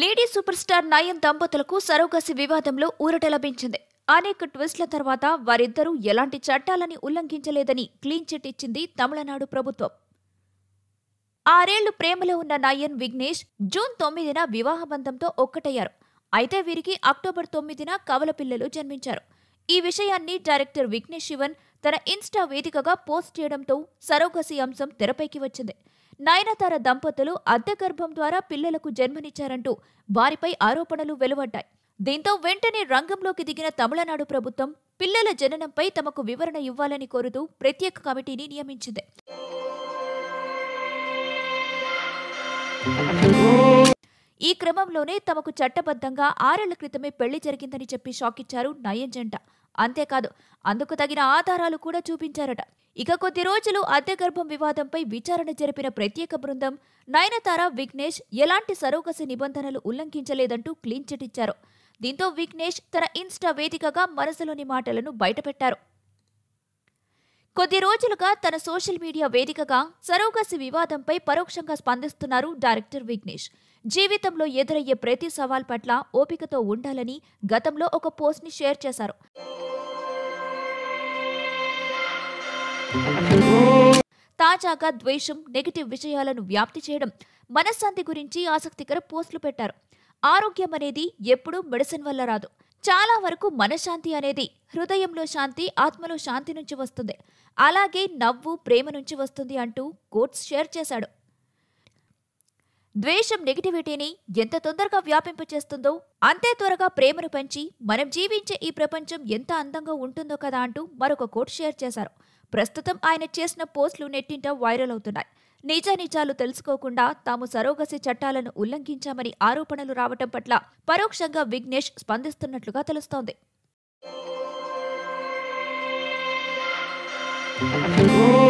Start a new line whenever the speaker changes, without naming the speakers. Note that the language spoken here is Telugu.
లేడీ సూపర్ స్టార్ నయన్ దంపతులకు సరోగసి వివాదంలో ఊరట లభించింది అనేక ట్విస్ట్ల తర్వాత వారిద్దరూ ఎలాంటి చట్టాలని ఉల్లంఘించలేదని క్లీన్ చిట్ ఇచ్చింది తమిళనాడు ప్రభుత్వం ఆరేళ్లు ప్రేమలో ఉన్న నయన్ విఘ్నేష్ జూన్ తొమ్మిదిన వివాహబంధంతో ఒక్కటయ్యారు అయితే వీరికి అక్టోబర్ తొమ్మిదిన కవల పిల్లలు జన్మించారు ఈ విషయాన్ని డైరెక్టర్ విఘ్నేష్ శివన్ తన ఇన్స్టా వేదికగా పోస్ట్ చేయడంతో సరోగసి అంశం తెరపైకి వచ్చింది నయనతార దంపతులు అద్దె గర్భం ద్వారా పిల్లలకు జన్మనిచ్చారంటూ వారిపై ఆరోపణలు వెలువడ్డాయి దీంతో వెంటనే రంగంలోకి దిగిన తమిళనాడు ప్రభుత్వం పిల్లల జననంపై తమకు వివరణ ఇవ్వాలని కోరుతూ ప్రత్యేక కమిటీని నియమించింది ఈ క్రమంలోనే తమకు చట్టబద్ధంగా ఆరేళ్ల క్రితమే పెళ్లి జరిగిందని చెప్పి షాకిచ్చారు నయన్ జంట అంతేకాదు అందుకు తగిన ఆధారాలు కూడా చూపించారట ఇక కొద్ది రోజులు అద్దె గర్భం వివాదంపై విచారణ జరిపిన ప్రత్యేక బృందం నయనతార విఘ్నేష్ ఎలాంటి సరోగసి నిబంధనలు ఉల్లంఘించలేదంటూ క్లీన్ చిట్ ఇచ్చారు దీంతో విఘ్నేష్ తన ఇన్స్టా వేదికగా మనసులోని మాటలను బయటపెట్టారు కొద్ది రోజులుగా తన సోషల్ మీడియా వేదికగా సరోగసి వివాదంపై పరోక్షంగా స్పందిస్తున్నారు డైరెక్టర్ విఘ్నేష్ జీవితంలో ఎదురయ్యే ప్రతి సవాల్ పట్ల ఓపికతో ఉండాలని గతంలో ఒక పోస్ట్ ని షేర్ చేశారు తాజాగా ద్వేషం నెగిటివ్ విషయాలను వ్యాప్తి చేయడం మనశ్శాంతి గురించి ఆసక్తికర పోస్టులు పెట్టారు ఆరోగ్యం అనేది ఎప్పుడూ మెడిసిన్ వల్ల రాదు చాలా వరకు మనశ్శాంతి అనేది హృదయంలో శాంతి ఆత్మలో శాంతి నుంచి వస్తుంది అలాగే నవ్వు ప్రేమ నుంచి వస్తుంది అంటూ కోట్స్ షేర్ చేశాడు ద్వేషం నెగిటివిటీని ఎంత తొందరగా వ్యాపింపచేస్తుందో చేస్తుందో అంతే త్వరగా ప్రేమను పెంచి మనం జీవించే ఈ ప్రపంచం ఎంత అందంగా ఉంటుందో కదా అంటూ మరొక కోట్ షేర్ చేశారు ప్రస్తుతం ఆయన చేసిన పోస్టులు నెట్టింట వైరల్ అవుతున్నాయి నిజానిజాలు తెలుసుకోకుండా తాము సరోగసి చట్టాలను ఉల్లంఘించామని ఆరోపణలు రావటం పట్ల పరోక్షంగా విఘ్నేష్ స్పందిస్తున్నట్లుగా తెలుస్తోంది Oh